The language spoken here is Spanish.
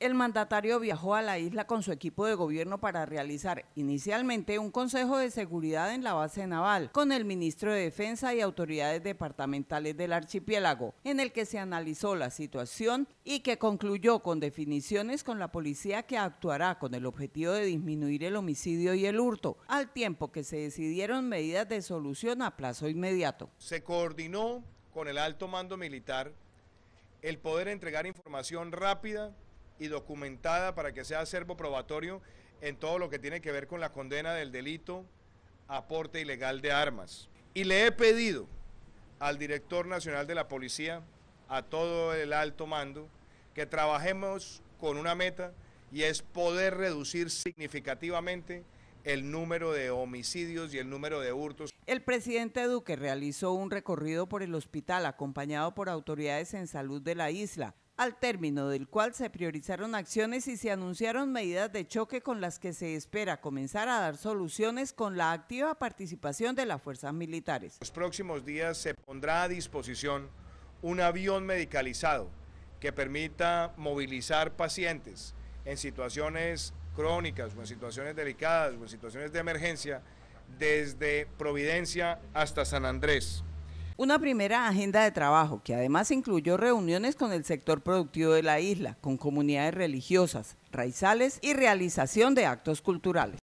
el mandatario viajó a la isla con su equipo de gobierno para realizar inicialmente un consejo de seguridad en la base naval con el ministro de Defensa y autoridades departamentales del archipiélago, en el que se analizó la situación y que concluyó con definiciones con la policía que actuará con el objetivo de disminuir el homicidio y el hurto, al tiempo que se decidieron medidas de solución a plazo inmediato. Se coordinó con el alto mando militar el poder entregar información rápida y documentada para que sea acervo probatorio en todo lo que tiene que ver con la condena del delito aporte ilegal de armas. Y le he pedido al director nacional de la policía, a todo el alto mando, que trabajemos con una meta y es poder reducir significativamente el número de homicidios y el número de hurtos. El presidente Duque realizó un recorrido por el hospital acompañado por autoridades en salud de la isla al término del cual se priorizaron acciones y se anunciaron medidas de choque con las que se espera comenzar a dar soluciones con la activa participación de las fuerzas militares. los próximos días se pondrá a disposición un avión medicalizado que permita movilizar pacientes en situaciones crónicas o en situaciones delicadas o en situaciones de emergencia desde Providencia hasta San Andrés. Una primera agenda de trabajo que además incluyó reuniones con el sector productivo de la isla, con comunidades religiosas, raizales y realización de actos culturales.